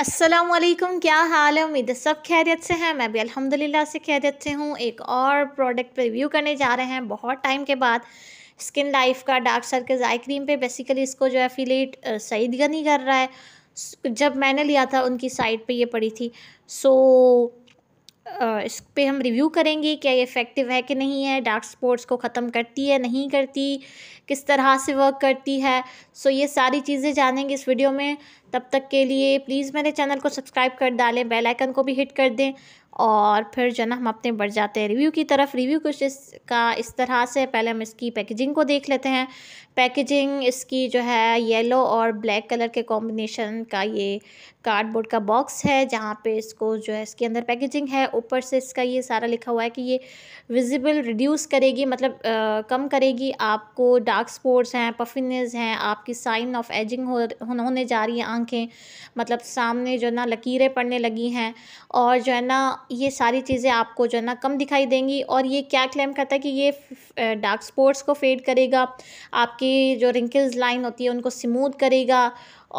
असलकम क्या हाल है उम्मीद सब खैरियत से हैं मैं भी अल्हम्दुलिल्लाह से खैरियत से हूँ एक और प्रोडक्ट रिव्यू करने जा रहे हैं बहुत टाइम के बाद स्किन लाइफ का डार्क सर्कल्स आई क्रीम पे बेसिकली इसको जो है फिलेट सईद गनी कर रहा है जब मैंने लिया था उनकी साइट पे ये पड़ी थी सो इस पर हम रिव्यू करेंगे क्या ये इफ़ेक्टिव है कि नहीं है डार्क स्पॉट्स को ख़त्म करती है नहीं करती किस तरह से वर्क करती है सो ये सारी चीज़ें जानेंगे इस वीडियो में तब तक के लिए प्लीज़ मेरे चैनल को सब्सक्राइब कर डालें बेल आइकन को भी हिट कर दें और फिर जो ना हम अपने बढ़ जाते हैं रिव्यू की तरफ रिव्यू कुछ इस का इस तरह से पहले हम इसकी पैकेजिंग को देख लेते हैं पैकेजिंग इसकी जो है येलो और ब्लैक कलर के कॉम्बिनेशन का ये कार्डबोर्ड का बॉक्स है जहाँ पे इसको जो है इसके अंदर पैकेजिंग है ऊपर से इसका ये सारा लिखा हुआ है कि ये विजिबल रिड्यूस करेगी मतलब आ, कम करेगी आपको डार्क स्पॉट्स हैं पफिनज हैं आपकी साइन ऑफ एजिंग हो होने जा रही है आंखें मतलब सामने जो ना लकीरें पड़ने लगी हैं और जो है ना ये सारी चीज़ें आपको जो है ना कम दिखाई देंगी और ये क्या क्लेम करता है कि ये डार्क स्पॉट्स को फेड करेगा आपकी जो रिंकल्स लाइन होती है उनको स्मूथ करेगा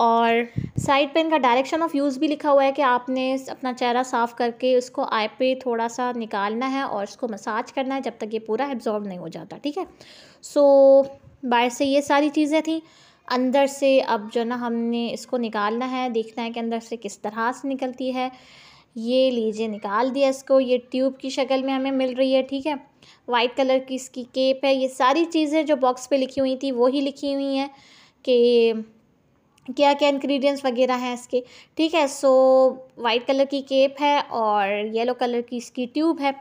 और साइड पे इनका डायरेक्शन ऑफ यूज़ भी लिखा हुआ है कि आपने अपना चेहरा साफ़ करके उसको आई पे थोड़ा सा निकालना है और उसको मसाज करना है जब तक ये पूरा एब्जॉर्ब नहीं हो जाता ठीक है सो so, बाहर से ये सारी चीज़ें थी अंदर से अब जो ना हमने इसको निकालना है देखना है कि अंदर से किस तरह से निकलती है ये लीजिए निकाल दिया इसको ये ट्यूब की शक्ल में हमें मिल रही है ठीक है वाइट कलर की इसकी केप है ये सारी चीज़ें जो बॉक्स पे लिखी हुई थी वही लिखी हुई हैं कि क्या क्या इन्ग्रीडियंट्स वगैरह हैं इसके ठीक है सो वाइट कलर की केप है और येलो कलर की इसकी ट्यूब है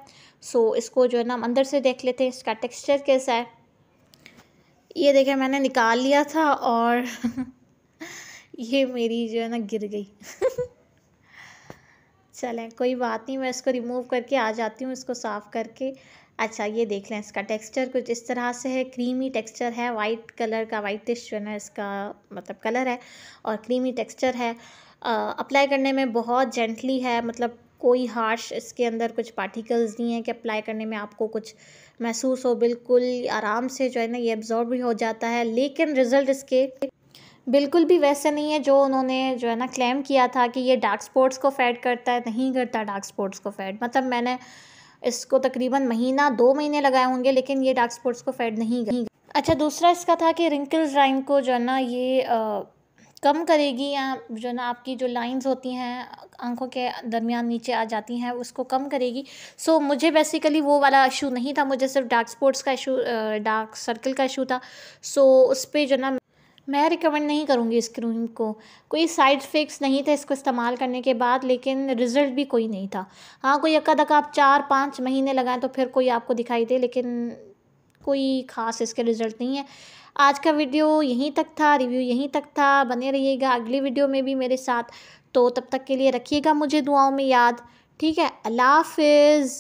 सो इसको जो है ना अंदर से देख लेते हैं इसका टेक्स्चर कैसा है ये देखे मैंने निकाल लिया था और ये मेरी जो है ना गिर गई चलें कोई बात नहीं मैं इसको रिमूव करके आ जाती हूँ इसको साफ़ करके अच्छा ये देख लें इसका टेक्सचर कुछ इस तरह से है क्रीमी टेक्सचर है वाइट कलर का वाइटिश जो है ना इसका मतलब कलर है और क्रीमी टेक्सचर है अप्लाई करने में बहुत जेंटली है मतलब कोई हार्श इसके अंदर कुछ पार्टिकल्स नहीं है कि अप्लाई करने में आपको कुछ महसूस हो बिल्कुल आराम से जो है ना ये एब्जॉर्ब भी हो जाता है लेकिन रिज़ल्ट इसके बिल्कुल भी वैसे नहीं है जो उन्होंने जो है ना क्लेम किया था कि ये डार्क स्पॉट्स को फैड करता है नहीं करता डार्क स्पॉट्स को फैड मतलब मैंने इसको तकरीबन महीना दो महीने लगाए होंगे लेकिन ये डार्क स्पॉट्स को फेड नहीं गई अच्छा दूसरा इसका था कि रिंकल्स राइम को जो है ना ये आ, कम करेगी या जो ना आपकी जो लाइंस होती हैं आंखों के दरमियान नीचे आ जाती हैं उसको कम करेगी सो so, मुझे बेसिकली वो वाला इशू नहीं था मुझे सिर्फ डार्क स्पॉट्स का इशू डार्क सर्कल का इशू था सो so, उस पर जो ना मैं रिकमेंड नहीं करूँगी इस क्रीम को कोई साइड इफ़ेक्ट्स नहीं थे इसको इस्तेमाल करने के बाद लेकिन रिज़ल्ट भी कोई नहीं था हाँ कोई अक्का दक्का आप चार पाँच महीने लगाएं तो फिर कोई आपको दिखाई दे लेकिन कोई ख़ास इसके रिज़ल्ट नहीं है आज का वीडियो यहीं तक था रिव्यू यहीं तक था बने रहिएगा अगली वीडियो में भी मेरे साथ तो तब तक के लिए रखिएगा मुझे दुआओं में याद ठीक है अल्लाह हाफिज़